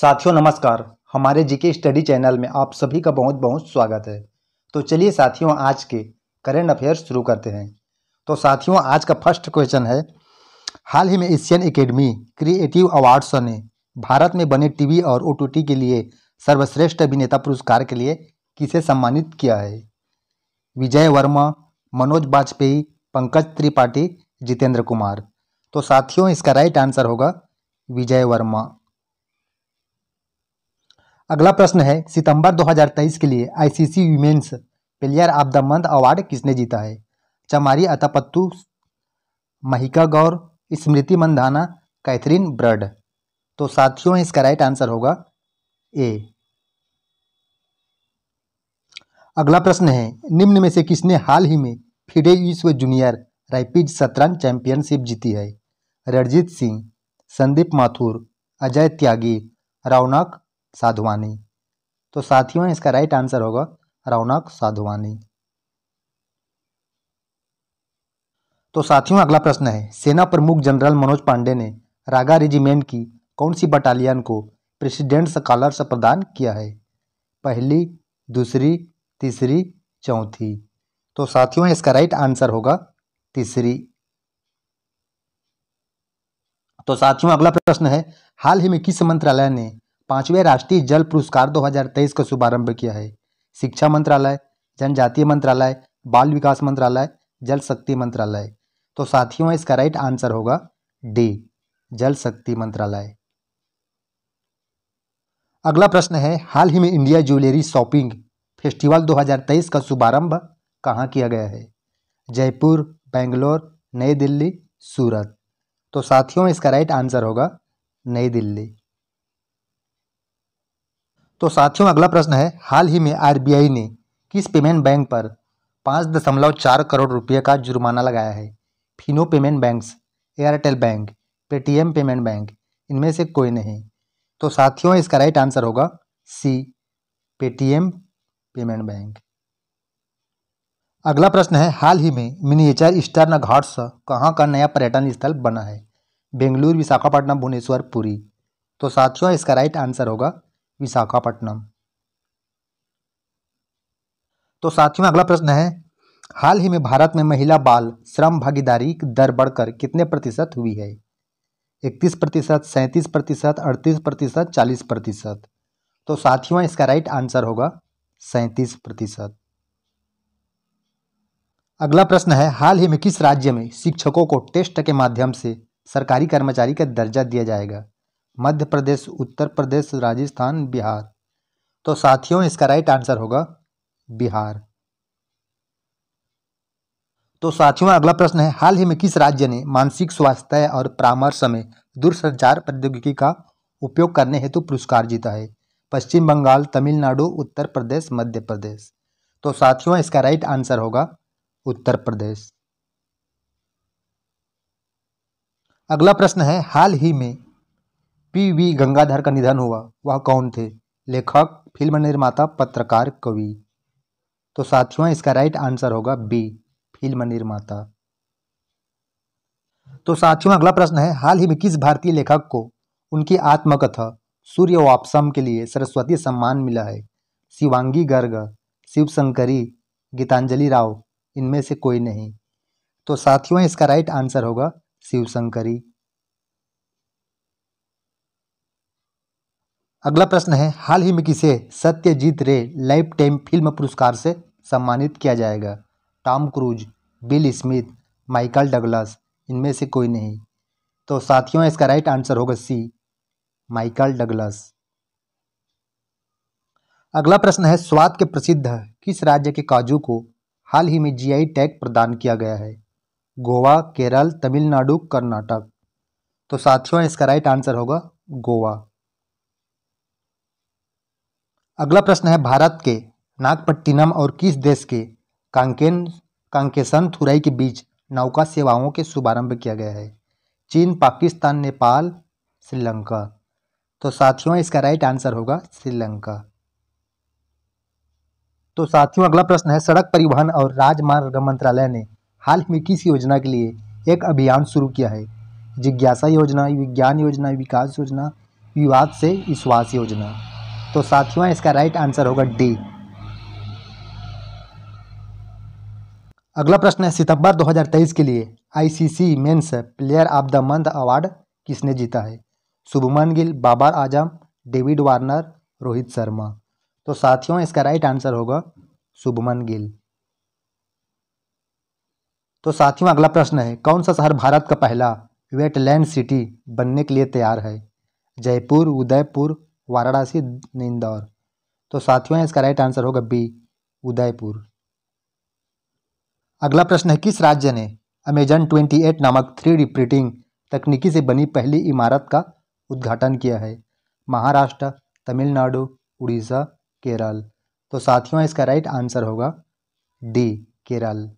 साथियों नमस्कार हमारे जीके स्टडी चैनल में आप सभी का बहुत बहुत स्वागत है तो चलिए साथियों आज के करेंट अफेयर्स शुरू करते हैं तो साथियों आज का फर्स्ट क्वेश्चन है हाल ही में एशियन एकेडमी क्रिएटिव अवार्ड्स ने भारत में बने टीवी और ओ के लिए सर्वश्रेष्ठ अभिनेता पुरस्कार के लिए किसे सम्मानित किया है विजय वर्मा मनोज वाजपेयी पंकज त्रिपाठी जितेंद्र कुमार तो साथियों इसका राइट आंसर होगा विजय वर्मा अगला प्रश्न है सितंबर 2023 के लिए ICC women's player of the month award किसने जीता है चमारी अतापत्तू महिका गौर स्मृति मंदाना कैथरीन ब्रड तो साथियों इसका राइट आंसर होगा ए अगला प्रश्न है निम्न में से किसने हाल ही में फिडे विश्व जूनियर रैपिड शतरंज चैंपियनशिप जीती है रणजीत सिंह संदीप माथुर अजय त्यागी रौनक साधुवानी तो साथियों इसका राइट आंसर होगा रौनक साधुवानी तो साथियों अगला प्रश्न है सेना प्रमुख जनरल मनोज पांडे ने रागा रेजिमेंट की कौन सी बटालियन को प्रेसिडेंट स्कॉलरशिप प्रदान किया है पहली दूसरी तीसरी चौथी तो साथियों इसका राइट आंसर होगा तीसरी तो साथियों अगला प्रश्न है हाल ही में किस मंत्रालय ने पाँचवें राष्ट्रीय जल पुरस्कार 2023 का शुभारंभ किया है शिक्षा मंत्रालय जनजातीय मंत्रालय बाल विकास मंत्रालय जल शक्ति मंत्रालय तो साथियों इसका राइट आंसर होगा डी जल शक्ति मंत्रालय अगला प्रश्न है हाल ही में इंडिया ज्वेलरी शॉपिंग फेस्टिवल 2023 का शुभारंभ कहाँ किया गया है जयपुर बेंगलोर नई दिल्ली सूरत तो साथियों इसका राइट आंसर होगा नई दिल्ली तो साथियों अगला प्रश्न है हाल ही में आरबीआई ने किस पेमेंट बैंक पर पाँच दशमलव चार करोड़ रुपये का जुर्माना लगाया है Fino payment banks Airtel bank Paytm payment bank इनमें से कोई नहीं तो साथियों इसका राइट आंसर होगा सी पेटीएम पेमेंट बैंक अगला प्रश्न है हाल ही में मिनिएचर स्टर्न घाट्स कहाँ का नया पर्यटन स्थल बना है बेंगलुरु विशाखापट्टनम भुवनेश्वर पुरी तो साथियों इसका राइट आंसर होगा विशाखापट्टनम तो साथियों अगला प्रश्न है हाल ही में भारत में महिला बाल श्रम भागीदारी दर बढ़कर कितने प्रतिशत हुई है इकतीस प्रतिशत सैंतीस प्रतिशत अड़तीस प्रतिशत चालीस प्रतिशत तो साथियों इसका राइट आंसर होगा सैंतीस प्रतिशत अगला प्रश्न है हाल ही में किस राज्य में शिक्षकों को टेस्ट के माध्यम से सरकारी कर्मचारी का दर्जा दिया जाएगा मध्य प्रदेश उत्तर प्रदेश राजस्थान बिहार तो साथियों इसका राइट आंसर होगा बिहार तो साथियों अगला प्रश्न है हाल ही में किस राज्य ने मानसिक स्वास्थ्य और परामर्श में दूरसंचार प्रौद्योगिकी का उपयोग करने हेतु पुरस्कार जीता है पश्चिम बंगाल तमिलनाडु उत्तर प्रदेश मध्य प्रदेश तो साथियों इसका राइट आंसर होगा उत्तर प्रदेश अगला प्रश्न है हाल ही में पी वी गंगाधर का निधन हुआ वह कौन थे लेखक फिल्म निर्माता पत्रकार कवि तो साथियों इसका राइट आंसर होगा बी फिल्म निर्माता तो साथियों अगला प्रश्न है हाल ही में किस भारतीय लेखक को उनकी आत्मकथा सूर्य वापसम के लिए सरस्वती सम्मान मिला है शिवांगी गर्ग शिव शंकरी गीतांजलि राव इनमें से कोई नहीं तो साथियों इसका राइट आंसर होगा शिव शंकरी अगला प्रश्न है हाल ही में किसे सत्यजीत रे लाइफ टाइम फिल्म पुरस्कार से सम्मानित किया जाएगा Tom Cruise Will Smith Michael Douglas इनमें से कोई नहीं तो साथियों इसका राइट आंसर होगा सी माइकल डगलस अगला प्रश्न है स्वाद के प्रसिद्ध किस राज्य के काजू को हाल ही में जीआई टैग प्रदान किया गया है गोवा केरल तमिलनाडु कर्नाटक तो साथियों इसका राइट आंसर होगा गोवा अगला प्रश्न है भारत के नागपट्टिनम और किस देश के कांकेन कांकेसन थुराई के बीच नौका सेवाओं के शुभारंभ किया गया है चीन पाकिस्तान नेपाल श्रीलंका तो साथियों इसका राइट आंसर होगा श्रीलंका तो साथियों अगला प्रश्न है सड़क परिवहन और राजमार्ग मंत्रालय ने हाल में किस योजना के लिए एक अभियान शुरू किया है जिज्ञासा योजना विज्ञान योजना विकास योजना विवाद से विश्वास योजना तो साथियों इसका राइट आंसर होगा डी अगला प्रश्न है सितंबर 2023 के लिए ICC men's player of the month award किसने जीता है शुभमन गिल बाबर आजम डेविड वार्नर रोहित शर्मा तो साथियों इसका राइट आंसर होगा शुभमन गिल तो साथियों अगला प्रश्न है कौन सा शहर भारत का पहला वेटलैंड सिटी बनने के लिए तैयार है जयपुर उदयपुर वाराणसी इंदौर तो साथियों इसका राइट आंसर होगा बी उदयपुर अगला प्रश्न है किस राज्य ने अमेजन 28 नामक थ्री डी प्रिंटिंग तकनीकी से बनी पहली इमारत का उद्घाटन किया है महाराष्ट्र तमिलनाडु उड़ीसा केरल तो साथियों इसका राइट आंसर होगा डी केरल